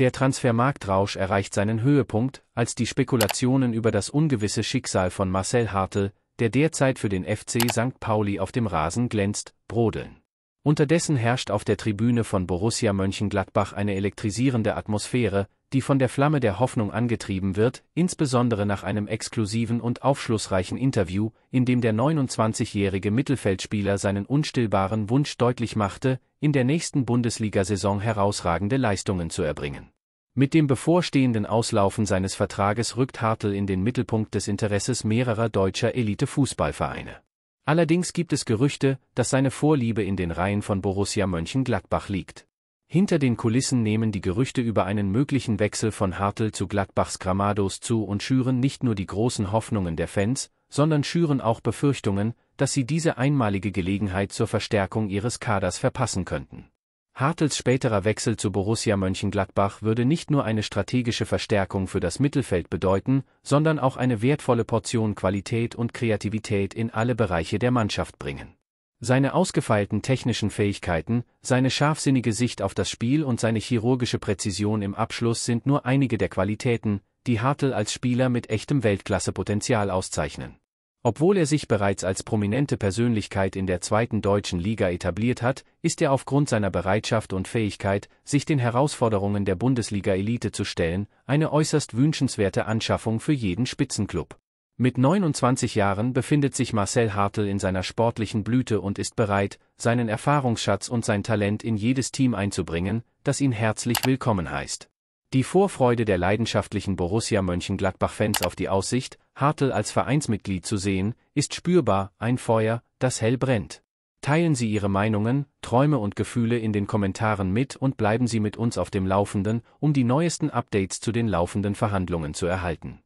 Der Transfermarktrausch erreicht seinen Höhepunkt, als die Spekulationen über das ungewisse Schicksal von Marcel Hartl, der derzeit für den FC St. Pauli auf dem Rasen glänzt, brodeln. Unterdessen herrscht auf der Tribüne von Borussia Mönchengladbach eine elektrisierende Atmosphäre, die von der Flamme der Hoffnung angetrieben wird, insbesondere nach einem exklusiven und aufschlussreichen Interview, in dem der 29-jährige Mittelfeldspieler seinen unstillbaren Wunsch deutlich machte, in der nächsten Bundesliga-Saison herausragende Leistungen zu erbringen. Mit dem bevorstehenden Auslaufen seines Vertrages rückt Hartl in den Mittelpunkt des Interesses mehrerer deutscher Elite-Fußballvereine. Allerdings gibt es Gerüchte, dass seine Vorliebe in den Reihen von Borussia Mönchengladbach liegt. Hinter den Kulissen nehmen die Gerüchte über einen möglichen Wechsel von Hartl zu Gladbachs Gramados zu und schüren nicht nur die großen Hoffnungen der Fans, sondern schüren auch Befürchtungen, dass sie diese einmalige Gelegenheit zur Verstärkung ihres Kaders verpassen könnten. Hartels späterer Wechsel zu Borussia Mönchengladbach würde nicht nur eine strategische Verstärkung für das Mittelfeld bedeuten, sondern auch eine wertvolle Portion Qualität und Kreativität in alle Bereiche der Mannschaft bringen. Seine ausgefeilten technischen Fähigkeiten, seine scharfsinnige Sicht auf das Spiel und seine chirurgische Präzision im Abschluss sind nur einige der Qualitäten, die Hartl als Spieler mit echtem Weltklassepotenzial auszeichnen. Obwohl er sich bereits als prominente Persönlichkeit in der zweiten deutschen Liga etabliert hat, ist er aufgrund seiner Bereitschaft und Fähigkeit, sich den Herausforderungen der Bundesliga-Elite zu stellen, eine äußerst wünschenswerte Anschaffung für jeden Spitzenklub. Mit 29 Jahren befindet sich Marcel Hartl in seiner sportlichen Blüte und ist bereit, seinen Erfahrungsschatz und sein Talent in jedes Team einzubringen, das ihn herzlich willkommen heißt. Die Vorfreude der leidenschaftlichen Borussia Mönchengladbach-Fans auf die Aussicht, Hartl als Vereinsmitglied zu sehen, ist spürbar, ein Feuer, das hell brennt. Teilen Sie Ihre Meinungen, Träume und Gefühle in den Kommentaren mit und bleiben Sie mit uns auf dem Laufenden, um die neuesten Updates zu den laufenden Verhandlungen zu erhalten.